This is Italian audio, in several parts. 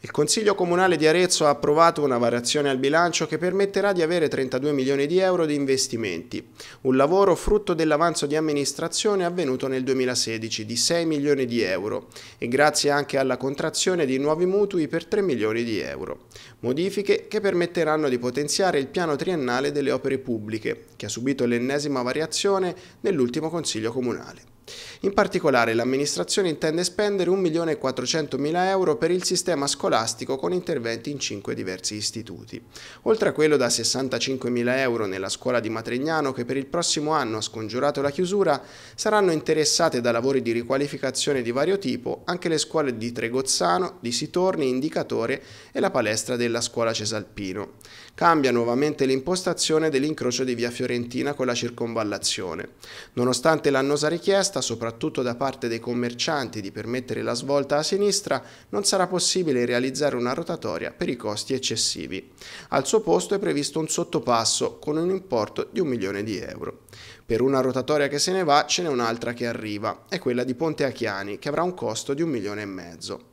Il Consiglio Comunale di Arezzo ha approvato una variazione al bilancio che permetterà di avere 32 milioni di euro di investimenti, un lavoro frutto dell'avanzo di amministrazione avvenuto nel 2016 di 6 milioni di euro e grazie anche alla contrazione di nuovi mutui per 3 milioni di euro, modifiche che permetteranno di potenziare il piano triennale delle opere pubbliche, che ha subito l'ennesima variazione nell'ultimo Consiglio Comunale. In particolare l'amministrazione intende spendere 1.400.000 euro per il sistema scolastico con interventi in cinque diversi istituti. Oltre a quello da 65.000 euro nella scuola di Matregnano che per il prossimo anno ha scongiurato la chiusura, saranno interessate da lavori di riqualificazione di vario tipo anche le scuole di Tregozzano, di Sitorni, Indicatore e la palestra della scuola Cesalpino. Cambia nuovamente l'impostazione dell'incrocio di via Fiorentina con la circonvallazione. Nonostante l'annosa richiesta, soprattutto soprattutto da parte dei commercianti, di permettere la svolta a sinistra, non sarà possibile realizzare una rotatoria per i costi eccessivi. Al suo posto è previsto un sottopasso con un importo di un milione di euro. Per una rotatoria che se ne va ce n'è un'altra che arriva, è quella di Ponte Achiani, che avrà un costo di un milione e mezzo.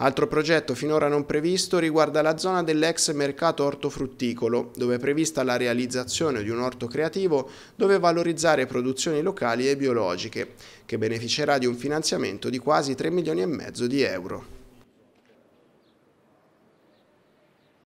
Altro progetto finora non previsto riguarda la zona dell'ex mercato ortofrutticolo, dove è prevista la realizzazione di un orto creativo dove valorizzare produzioni locali e biologiche, che beneficerà di un finanziamento di quasi 3 milioni e mezzo di euro.